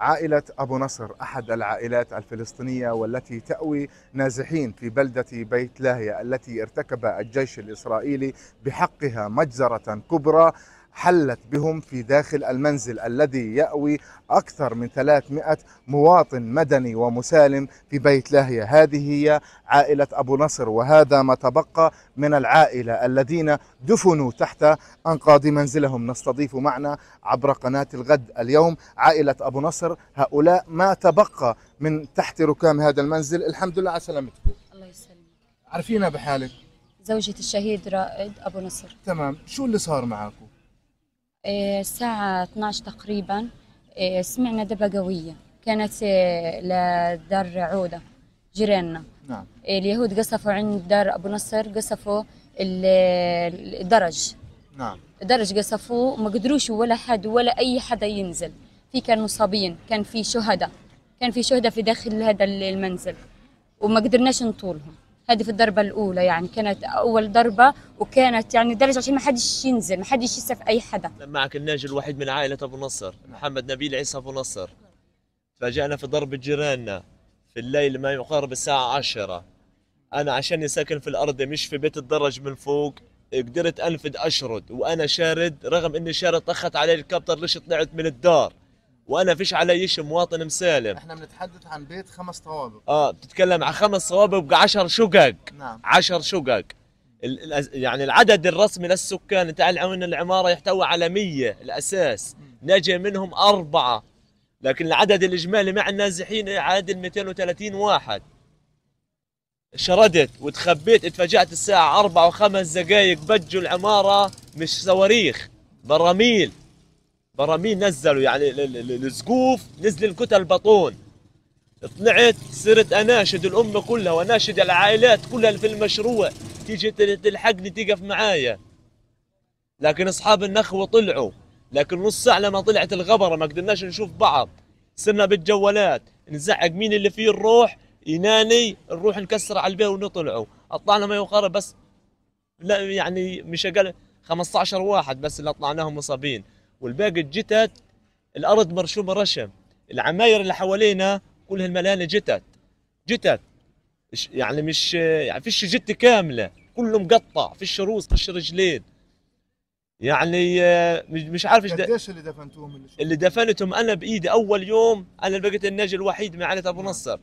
عائلة أبو نصر أحد العائلات الفلسطينية والتي تأوي نازحين في بلدة بيت لاهية التي ارتكب الجيش الإسرائيلي بحقها مجزرة كبرى حلت بهم في داخل المنزل الذي يأوي أكثر من 300 مواطن مدني ومسالم في بيت لاهية هذه هي عائلة أبو نصر وهذا ما تبقى من العائلة الذين دفنوا تحت أنقاض منزلهم نستضيف معنا عبر قناة الغد اليوم عائلة أبو نصر هؤلاء ما تبقى من تحت ركام هذا المنزل الحمد لله على سلامتكم الله يسلمك عرفينا بحالك زوجة الشهيد رائد أبو نصر تمام شو اللي صار معكم إيه، الساعة 12 تقريبا إيه، سمعنا دبة قوية كانت إيه، لدار عودة جيراننا نعم اليهود قصفوا عند دار أبو نصر قصفوا الدرج نعم درج قصفوه ما قدروش ولا حد ولا أي حدا ينزل في كان مصابين كان في شهداء كان في شهداء في داخل هذا المنزل وما قدرناش نطولهم هذه في الضربه الاولى يعني كانت اول ضربه وكانت يعني درجه عشان ما حدش ينزل ما حدش يسف اي حدا معك الناجي الوحيد من عائله ابو نصر محمد نبيل عيسى ابو نصر تفاجأنا في ضرب جيراننا في الليل ما يقارب الساعه 10 انا عشاني ساكن في الارض مش في بيت الدرج من فوق قدرت انفد اشرد وانا شارد رغم اني شارد طخت علي الكابتر ليش طلعت من الدار وانا فيش علي شيء مواطن مسالم احنا بنتحدث عن بيت خمس طوابق اه بتتكلم عن خمس طوابق 10 شقق نعم 10 شقق يعني العدد الرسمي للسكان تاع العون العماره يحتوي على 100 الاساس نجي منهم اربعه لكن العدد الاجمالي مع النازحين عادل 230 واحد شردت وتخبيت اتفاجأت الساعة أربعة وخمس دقايق بجوا العمارة مش صواريخ براميل براميل نزلوا يعني السقوف نزل الكتل بطون طلعت صرت اناشد الامه كلها واناشد العائلات كلها في المشروع تيجي تلحقني تقف معايا لكن اصحاب النخوه طلعوا لكن نص ساعه لما طلعت الغبره ما قدرناش نشوف بعض صرنا بالجوالات نزعق مين اللي فيه الروح يناني نروح نكسر على البيت ونطلعوا اطلعنا ما يقارب بس لا يعني مش اقل 15 واحد بس اللي طلعناهم مصابين والباقي الجتت الارض مرشومه رشم العماير اللي حوالينا كلها مليانه جتت جتت يعني مش يعني فيش جته كامله كله مقطع فيش روس فيش رجلين يعني مش عارف ايش قديش اللي دفنتوهم اللي, اللي دفنتهم انا بايدي اول يوم انا بقيت الناجي الوحيد من عائله ابو نعم. نصر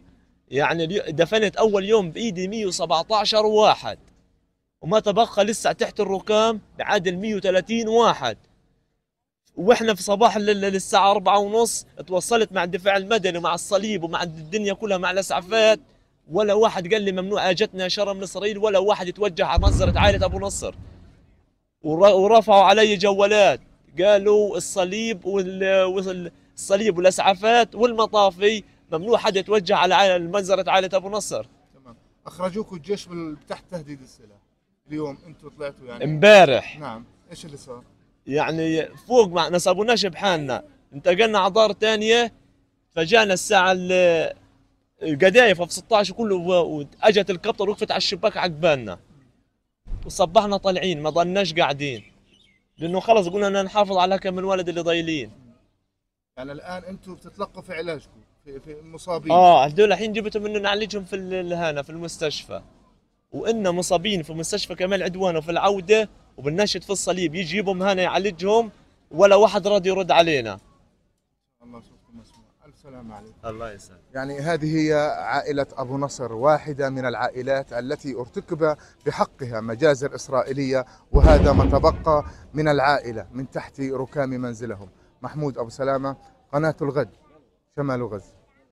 يعني دفنت اول يوم بايدي 117 واحد وما تبقى لسه تحت الركام بعدل 130 واحد واحنا في صباح للساعه أربعة ونص تواصلت مع الدفاع المدني ومع الصليب ومع الدنيا كلها مع الاسعافات ولا واحد قال لي ممنوع اجتنا شر من اسرائيل ولا واحد يتوجه على مصدرة عائله ابو نصر ورفعوا علي جوالات قالوا الصليب والصليب والاسعافات والمطافي ممنوع حد يتوجه على مجزرة عائله ابو نصر تمام اخرجوك الجيش من تحت تهديد السلاح اليوم انتم طلعتوا يعني امبارح نعم ايش اللي صار؟ يعني فوق ما نصبوناش بحالنا انتقلنا على دار ثانيه فجانا الساعه القدايف في 16 كله واجت الكبتر وقفت على الشباك عقبالنا وصبحنا طالعين ما ضلناش قاعدين لانه خلص قلنا بدنا نحافظ على كم الولد اللي ضايلين يعني الان انتم بتتلقوا في علاجكم في, في المصابين اه هذول الحين جبتهم انه نعالجهم في هنا في المستشفى وإنا مصابين في مستشفى كمال عدوان وفي العوده وبنشد في الصليب يجيبهم هنا يعالجهم ولا واحد راضي يرد علينا الله صوتكم مسموع الف سلامه عليكم الله يسلمك يعني هذه هي عائله ابو نصر واحده من العائلات التي ارتكب بحقها مجازر اسرائيليه وهذا ما تبقى من العائله من تحت ركام منزلهم محمود ابو سلامه قناه الغد شمال غزه